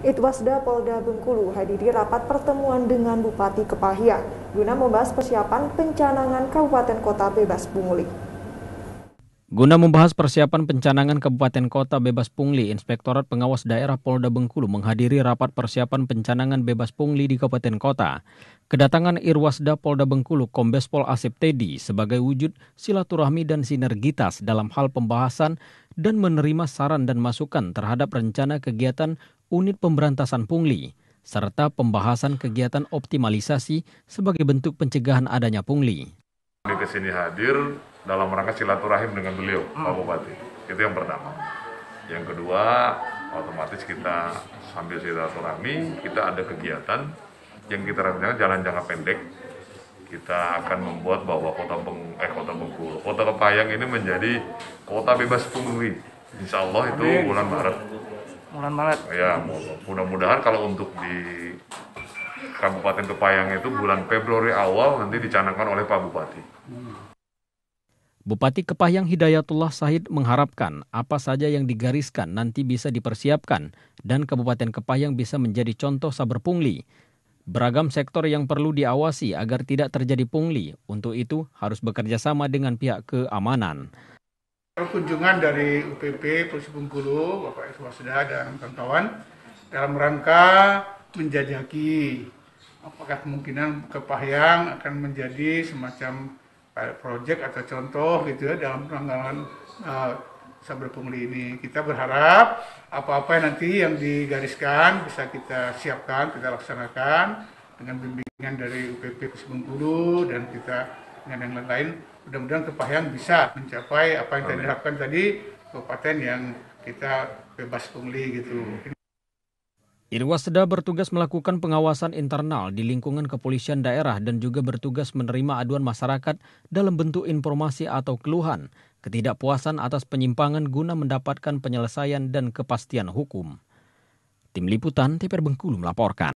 Itwasda Polda Bengkulu hadiri rapat pertemuan dengan Bupati Kepahyang guna membahas persiapan pencanangan Kabupaten Kota Bebas Pungli. Guna membahas persiapan pencanangan Kabupaten Kota Bebas Pungli, Inspektorat Pengawas Daerah Polda Bengkulu menghadiri rapat persiapan pencanangan Bebas Pungli di Kabupaten Kota. Kedatangan Irwasda Polda Bengkulu Kombes Pol Asep Teddy sebagai wujud silaturahmi dan sinergitas dalam hal pembahasan dan menerima saran dan masukan terhadap rencana kegiatan Unit Pemberantasan Pungli, serta pembahasan kegiatan optimalisasi sebagai bentuk pencegahan adanya pungli. Kami kesini hadir dalam rangka silaturahim dengan beliau, Pak hmm. Bupati. Itu yang pertama. Yang kedua, otomatis kita sambil silaturahmi, kita ada kegiatan yang kita rencanakan jalan jangka pendek. Kita akan membuat bahwa kota Beng, eh kota Bengkulu, kota Kepayang ini menjadi kota bebas pungli. Insya Allah itu bulan Maret bulan Maret oh ya mudah-mudahan kalau untuk di Kabupaten Kepayang itu bulan Februari awal nanti dicanangkan oleh Pak Bupati. Bupati Kepayang Hidayatullah Sahid mengharapkan apa saja yang digariskan nanti bisa dipersiapkan dan Kabupaten Kepayang bisa menjadi contoh saber pungli. Beragam sektor yang perlu diawasi agar tidak terjadi pungli. Untuk itu harus bekerja sama dengan pihak keamanan kunjungan dari UPP Polisi Bungkulu, Bapak Irwasda dan kawan-kawan dalam rangka menjajaki apakah kemungkinan Kepahyang akan menjadi semacam proyek project atau contoh gitu ya dalam penanggalan uh, eh, sabar pungli ini. Kita berharap apa-apa yang nanti yang digariskan bisa kita siapkan, kita laksanakan dengan bimbingan dari UPP Bengkulu dan kita dan yang lain-lain mudah-mudahan Kepahayang bisa mencapai apa yang kita harapkan tadi kabupaten yang kita bebas pungli gitu. Irwasda bertugas melakukan pengawasan internal di lingkungan kepolisian daerah dan juga bertugas menerima aduan masyarakat dalam bentuk informasi atau keluhan, ketidakpuasan atas penyimpangan guna mendapatkan penyelesaian dan kepastian hukum. Tim Liputan TPR Bengkulu melaporkan.